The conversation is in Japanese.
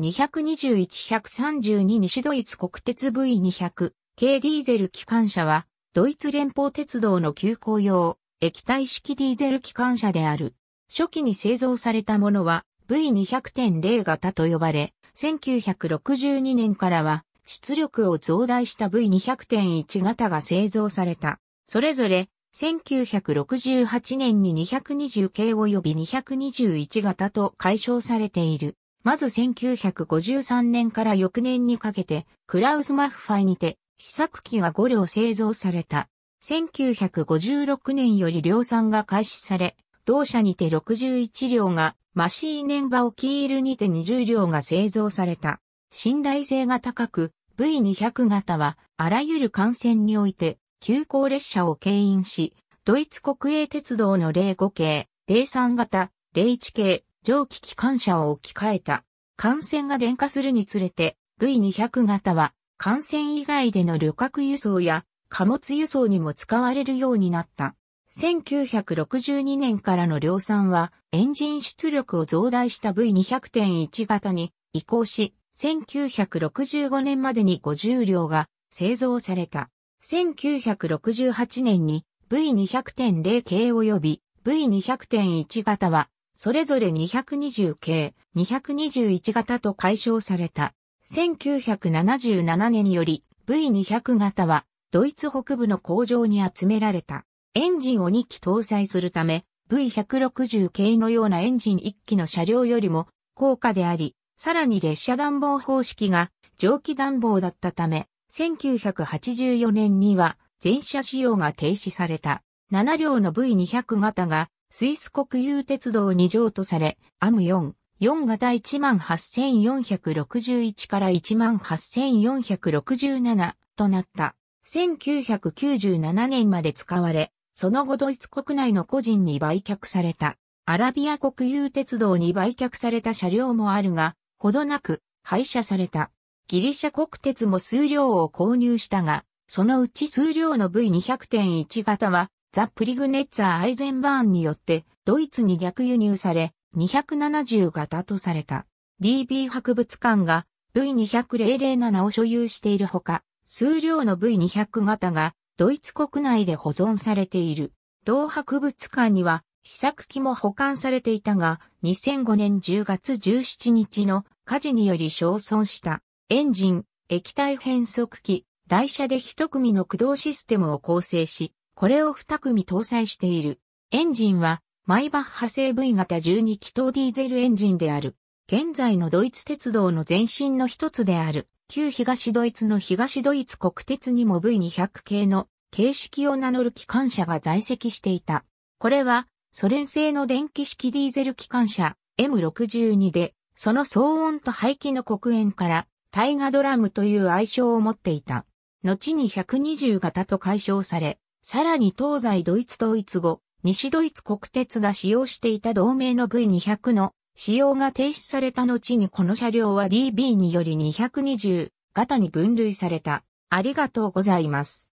221-132西ドイツ国鉄 V200 系ディーゼル機関車は、ドイツ連邦鉄道の急行用、液体式ディーゼル機関車である。初期に製造されたものは V200.0 型と呼ばれ、1962年からは出力を増大した V200.1 型が製造された。それぞれ、1968年に220系及び221型と解消されている。まず1953年から翌年にかけて、クラウス・マッファイにて、試作機が5両製造された。1956年より量産が開始され、同社にて61両が、マシーネンバオキールにて20両が製造された。信頼性が高く、V200 型は、あらゆる幹線において、急行列車を牽引し、ドイツ国営鉄道の05系、03型、01系、蒸気機関車を置き換えた。艦船が電化するにつれて、V200 型は、艦船以外での旅客輸送や貨物輸送にも使われるようになった。1962年からの量産は、エンジン出力を増大した V200.1 型に移行し、1965年までに50両が製造された。1968年に V200.0 系及び V200.1 型はそれぞれ220系、221型と解消された。1977年により V200 型はドイツ北部の工場に集められた。エンジンを2機搭載するため V160 系のようなエンジン1機の車両よりも高価であり、さらに列車暖房方式が蒸気暖房だったため、1984年には全車使用が停止された。7両の V200 型がスイス国有鉄道2条とされ、アム4、4型18461から18467となった。1997年まで使われ、その後ドイツ国内の個人に売却された。アラビア国有鉄道に売却された車両もあるが、ほどなく廃車された。ギリシャ国鉄も数量を購入したが、そのうち数量の V200.1 型はザ・プリグネッツァ・アイゼンバーンによってドイツに逆輸入され270型とされた DB 博物館が V200-007 を所有しているほか、数量の V200 型がドイツ国内で保存されている。同博物館には試作機も保管されていたが、2005年10月17日の火事により焼損したエンジン、液体変速機、台車で一組の駆動システムを構成し、これを2組搭載している。エンジンは、マイバッハ製 V 型12気筒ディーゼルエンジンである。現在のドイツ鉄道の前身の一つである、旧東ドイツの東ドイツ国鉄にも V200 系の形式を名乗る機関車が在籍していた。これは、ソ連製の電気式ディーゼル機関車 M62 で、その騒音と排気の黒煙から、タイガドラムという愛称を持っていた。後に120型と解消され、さらに東西ドイツ統一後、西ドイツ国鉄が使用していた同名の V200 の使用が停止された後にこの車両は DB により220型に分類された。ありがとうございます。